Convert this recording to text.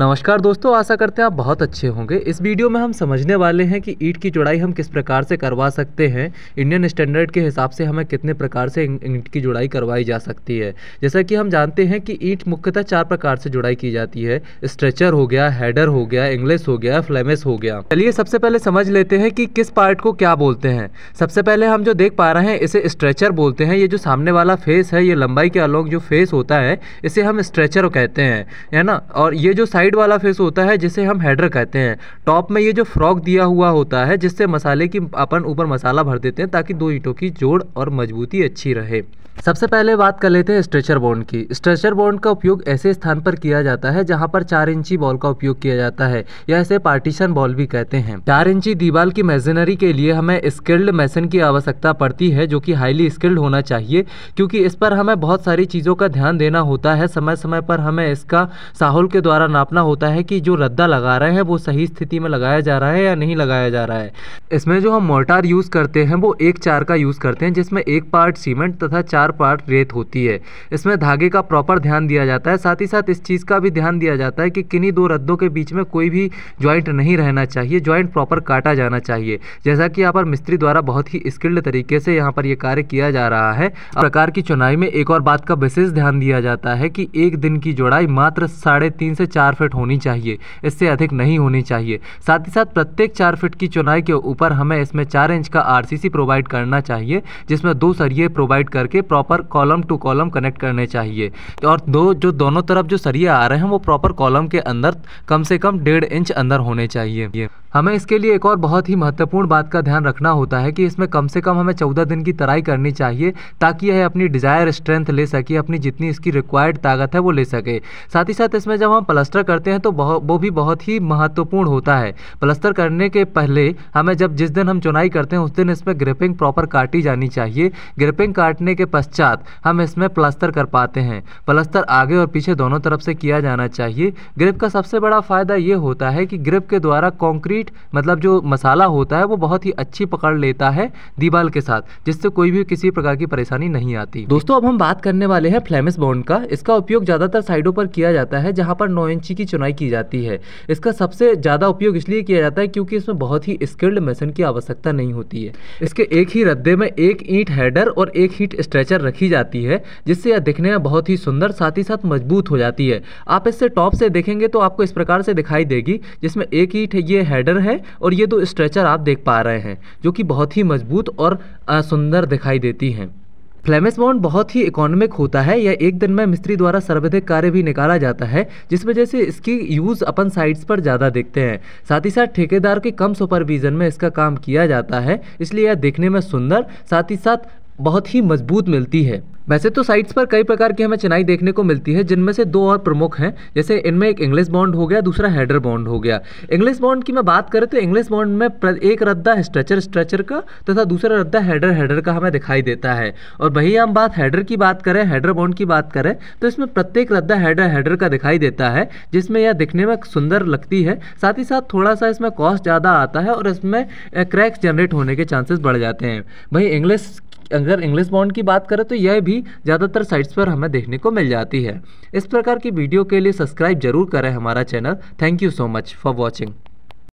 नमस्कार दोस्तों आशा करते हैं आप बहुत अच्छे होंगे इस वीडियो में हम समझने वाले हैं कि ईंट की जुड़ाई हम किस प्रकार से करवा सकते हैं इंडियन स्टैंडर्ड के हिसाब से हमें कितने प्रकार से ईंट की जुड़ाई करवाई जा सकती है जैसा कि हम जानते हैं कि ईंट मुख्यतः चार प्रकार से जुड़ाई की जाती है स्ट्रेचर हो गया हैडर हो गया इंग्लिस हो गया फ्लेमिस हो गया चलिए सबसे पहले समझ लेते हैं कि किस पार्ट को क्या बोलते हैं सबसे पहले हम जो देख पा रहे हैं इसे स्ट्रेचर बोलते हैं ये जो सामने वाला फेस है ये लंबाई के अलोंग जो फेस होता है इसे हम स्ट्रेचर कहते हैं है ना और ये जो साइड साइड वाला फेस होता है जिसे हम हेडर कहते हैं टॉप में ये जो फ्रॉक दिया हुआ होता है जिससे मसाले की अपन ऊपर मसाला भर देते हैं ताकि दो ईंटों की जोड़ और मजबूती अच्छी रहे सबसे पहले बात कर लेते हैं स्ट्रेचर बॉन्ड की स्ट्रेचर बॉन्ड का उपयोग ऐसे स्थान पर किया जाता है जहां पर चार इंची बॉल का उपयोग किया जाता है या इसे पार्टीशन बॉल भी कहते हैं चार इंची दीवार की मेजनरी के लिए हमें स्किल्ड मैसन की आवश्यकता पड़ती है जो कि हाईली स्किल्ड होना चाहिए क्योंकि इस पर हमें बहुत सारी चीज़ों का ध्यान देना होता है समय समय पर हमें इसका साहुल के द्वारा नापना होता है कि जो रद्दा लगा रहे हैं वो सही स्थिति में लगाया जा रहा है या नहीं लगाया जा रहा है इसमें जो हम मोर्टार यूज़ करते हैं वो एक चार का यूज़ करते हैं जिसमें एक पार्ट सीमेंट तथा चार चार पार्ट रेत होती है इसमें धागे का प्रॉपर ध्यान दिया जाता है साथ ही साथ इस चीज़ का भी ध्यान दिया जाता है कि किन्हीं दो रद्दों के बीच में कोई भी ज्वाइंट नहीं रहना चाहिए ज्वाइंट प्रॉपर काटा जाना चाहिए जैसा कि यहाँ पर मिस्त्री द्वारा बहुत ही स्किल्ड तरीके से यहाँ पर यह कार्य किया जा रहा है प्रकार की चुनाई में एक और बात का विशेष ध्यान दिया जाता है कि एक दिन की जोड़ाई मात्र साढ़े तीन से चार फिट होनी चाहिए इससे अधिक नहीं होनी चाहिए साथ ही साथ प्रत्येक चार फिट की चुनाई के ऊपर हमें इसमें चार इंच का आरसीसी प्रोवाइड करना चाहिए जिसमें दो सरिये प्रोवाइड करके proper proper column to column connect करने चाहिए और दो जो दोनों तरफ जो सरिया आ रहे हैं वो प्रॉपर कॉलम के अंदर कम से कम डेढ़ इंच अंदर होने चाहिए हमें इसके लिए एक और बहुत ही महत्वपूर्ण बात का ध्यान रखना होता है कि इसमें कम से कम हमें चौदह दिन की तराई करनी चाहिए ताकि यह अपनी डिज़ायर स्ट्रेंथ ले सके अपनी जितनी इसकी रिक्वायर्ड ताकत है वो ले सके साथ ही साथ इसमें जब हम प्लस्टर करते हैं तो वो भी बहुत ही महत्वपूर्ण होता है प्लस्तर करने के पहले हमें जब जिस दिन हम चुनाई करते हैं उस दिन इसमें ग्रिपिंग प्रॉपर काटी जानी चाहिए ग्रिपिंग काटने के पश्चात पश्चात हम इसमें प्लस्तर कर पाते हैं प्लस्तर आगे और पीछे दोनों तरफ से किया जाना चाहिए ग्रिप का सबसे बड़ा फ़ायदा ये होता है कि ग्रिप के द्वारा कॉन्क्रीट मतलब जो मसाला होता है वो बहुत ही अच्छी पकड़ लेता है दीवाल के साथ जिससे कोई भी किसी प्रकार की परेशानी नहीं आती दोस्तों अब हम बात करने वाले हैं फ्लेमिस बॉन्ड का इसका उपयोग ज़्यादातर साइडों पर किया जाता है जहाँ पर नौ इंची की चुनाई की जाती है इसका सबसे ज़्यादा उपयोग इसलिए किया जाता है क्योंकि इसमें बहुत ही स्किल्ड मशीन की आवश्यकता नहीं होती है इसके एक ही रद्दे में एक ईंट हैडर और एक ही स्ट्रेच नज़र रखी जाती है जिससे यह दिखने में बहुत ही सुंदर साथ ही साथ मजबूत हो जाती है आप इससे टॉप से देखेंगे तो आपको इस प्रकार से दिखाई देगी जिसमें एक ही ये हेडर है और ये दो स्ट्रेचर आप देख पा रहे हैं जो कि बहुत ही मजबूत और सुंदर दिखाई देती हैं फ्लेमिस बॉन्ड बहुत ही इकोनॉमिक होता है यह एक दिन में मिस्त्री द्वारा सर्वाधिक कार्य भी निकाला जाता है जिस वजह से इसकी यूज़ अपन साइट्स पर ज़्यादा देखते हैं साथ ही साथ ठेकेदार के कम सुपरविज़न में इसका काम किया जाता है इसलिए यह देखने में सुंदर साथ ही साथ बहुत ही मजबूत मिलती है वैसे तो साइट्स पर कई प्रकार की हमें चिनाई देखने को मिलती है जिनमें से दो और प्रमुख हैं जैसे इनमें एक इंग्लिश बॉन्ड हो गया दूसरा हेडर बॉन्ड हो गया इंग्लिश बॉन्ड की मैं बात करें तो इंग्लिश बॉन्ड में एक रद्दा स्ट्रेचर स्ट्रेचर का तथा दूसरा रद्दा हेडर हेडर का हमें दिखाई देता है और वही हम बात हेडर की बात करें हेडर बॉन्ड की बात करें तो इसमें प्रत्येक रद्दा हेडर हेडर का दिखाई देता है जिसमें यह दिखने में सुंदर लगती है साथ ही साथ थोड़ा सा इसमें कॉस्ट ज़्यादा आता है और इसमें क्रैक्स जनरेट होने के चांसेस बढ़ जाते हैं वही इंग्लिश अगर इंग्लिश बॉन्ड की बात करें तो यह भी ज़्यादातर साइट्स पर हमें देखने को मिल जाती है इस प्रकार की वीडियो के लिए सब्सक्राइब जरूर करें हमारा channel thank you so much for watching